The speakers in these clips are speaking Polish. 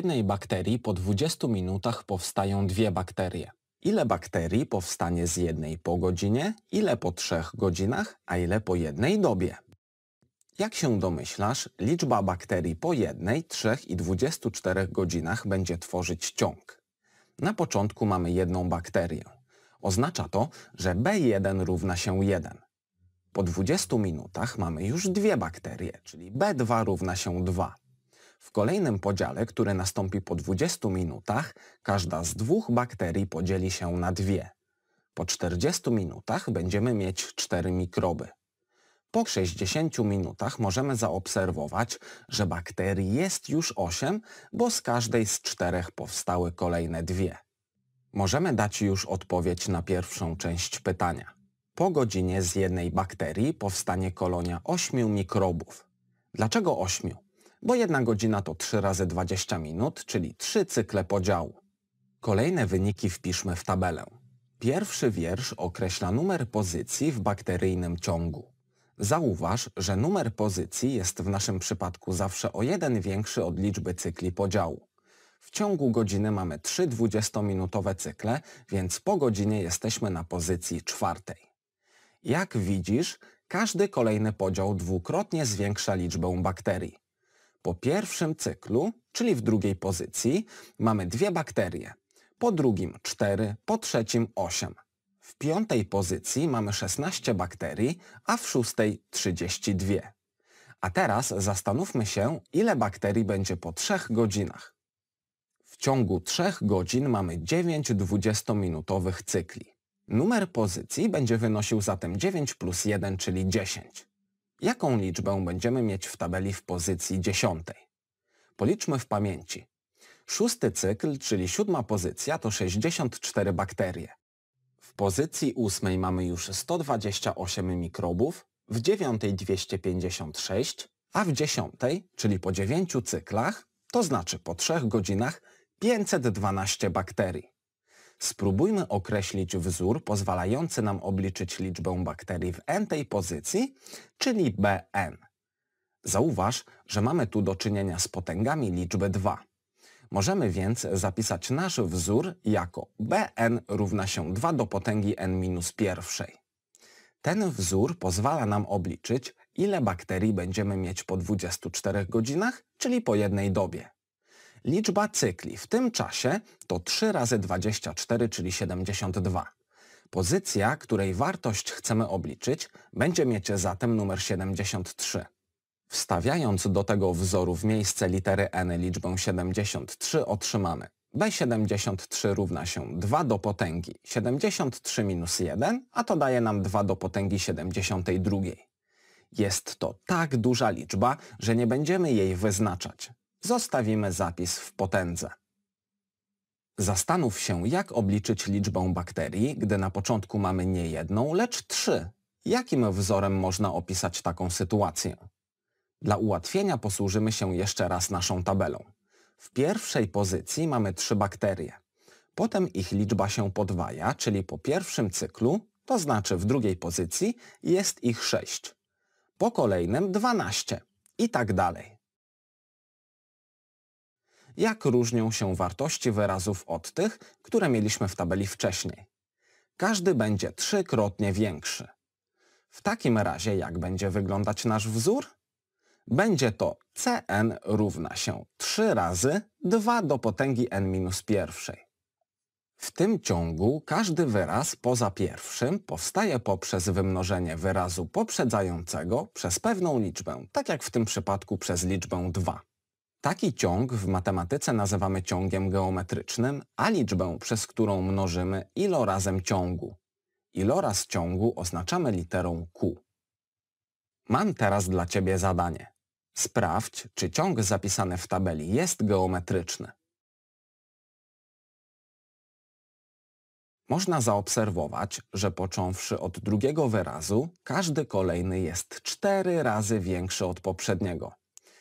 jednej bakterii po 20 minutach powstają dwie bakterie. Ile bakterii powstanie z jednej po godzinie, ile po trzech godzinach, a ile po jednej dobie? Jak się domyślasz, liczba bakterii po jednej, 3 i 24 godzinach będzie tworzyć ciąg. Na początku mamy jedną bakterię. Oznacza to, że B1 równa się 1. Po 20 minutach mamy już dwie bakterie, czyli B2 równa się 2. W kolejnym podziale, który nastąpi po 20 minutach, każda z dwóch bakterii podzieli się na dwie. Po 40 minutach będziemy mieć 4 mikroby. Po 60 minutach możemy zaobserwować, że bakterii jest już 8, bo z każdej z czterech powstały kolejne dwie. Możemy dać już odpowiedź na pierwszą część pytania. Po godzinie z jednej bakterii powstanie kolonia 8 mikrobów. Dlaczego 8? bo jedna godzina to 3 razy 20 minut, czyli 3 cykle podziału. Kolejne wyniki wpiszmy w tabelę. Pierwszy wiersz określa numer pozycji w bakteryjnym ciągu. Zauważ, że numer pozycji jest w naszym przypadku zawsze o jeden większy od liczby cykli podziału. W ciągu godziny mamy 3 20-minutowe cykle, więc po godzinie jesteśmy na pozycji czwartej. Jak widzisz, każdy kolejny podział dwukrotnie zwiększa liczbę bakterii. Po pierwszym cyklu, czyli w drugiej pozycji, mamy dwie bakterie. Po drugim 4, po trzecim 8. W piątej pozycji mamy 16 bakterii, a w szóstej 32. A teraz zastanówmy się, ile bakterii będzie po 3 godzinach. W ciągu 3 godzin mamy 9 20-minutowych cykli. Numer pozycji będzie wynosił zatem 9 plus 1, czyli 10. Jaką liczbę będziemy mieć w tabeli w pozycji dziesiątej? Policzmy w pamięci. Szósty cykl, czyli siódma pozycja, to 64 bakterie. W pozycji ósmej mamy już 128 mikrobów, w dziewiątej 256, a w dziesiątej, czyli po dziewięciu cyklach, to znaczy po trzech godzinach, 512 bakterii. Spróbujmy określić wzór pozwalający nam obliczyć liczbę bakterii w n tej pozycji, czyli bn. Zauważ, że mamy tu do czynienia z potęgami liczby 2. Możemy więc zapisać nasz wzór jako bn równa się 2 do potęgi n minus pierwszej. Ten wzór pozwala nam obliczyć, ile bakterii będziemy mieć po 24 godzinach, czyli po jednej dobie. Liczba cykli w tym czasie to 3 razy 24, czyli 72. Pozycja, której wartość chcemy obliczyć, będzie mieć zatem numer 73. Wstawiając do tego wzoru w miejsce litery n liczbę 73 otrzymamy b73 równa się 2 do potęgi 73 minus 1, a to daje nam 2 do potęgi 72. Jest to tak duża liczba, że nie będziemy jej wyznaczać zostawimy zapis w potędze. Zastanów się, jak obliczyć liczbę bakterii, gdy na początku mamy nie jedną, lecz trzy. Jakim wzorem można opisać taką sytuację? Dla ułatwienia posłużymy się jeszcze raz naszą tabelą. W pierwszej pozycji mamy trzy bakterie. Potem ich liczba się podwaja, czyli po pierwszym cyklu, to znaczy w drugiej pozycji, jest ich 6. Po kolejnym 12 i tak dalej jak różnią się wartości wyrazów od tych, które mieliśmy w tabeli wcześniej. Każdy będzie trzykrotnie większy. W takim razie jak będzie wyglądać nasz wzór? Będzie to Cn równa się 3 razy 2 do potęgi n minus pierwszej. W tym ciągu każdy wyraz poza pierwszym powstaje poprzez wymnożenie wyrazu poprzedzającego przez pewną liczbę, tak jak w tym przypadku przez liczbę 2. Taki ciąg w matematyce nazywamy ciągiem geometrycznym, a liczbę, przez którą mnożymy ilorazem ciągu. Iloraz ciągu oznaczamy literą Q. Mam teraz dla Ciebie zadanie. Sprawdź, czy ciąg zapisany w tabeli jest geometryczny. Można zaobserwować, że począwszy od drugiego wyrazu, każdy kolejny jest cztery razy większy od poprzedniego.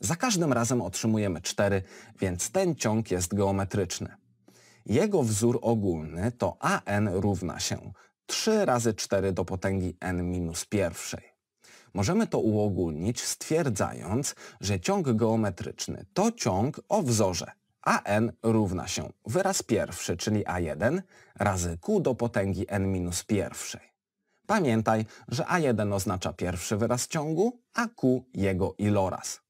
Za każdym razem otrzymujemy 4, więc ten ciąg jest geometryczny. Jego wzór ogólny to an równa się 3 razy 4 do potęgi n minus pierwszej. Możemy to uogólnić stwierdzając, że ciąg geometryczny to ciąg o wzorze an równa się wyraz pierwszy, czyli a1 razy q do potęgi n minus pierwszej. Pamiętaj, że a1 oznacza pierwszy wyraz ciągu, a q jego iloraz.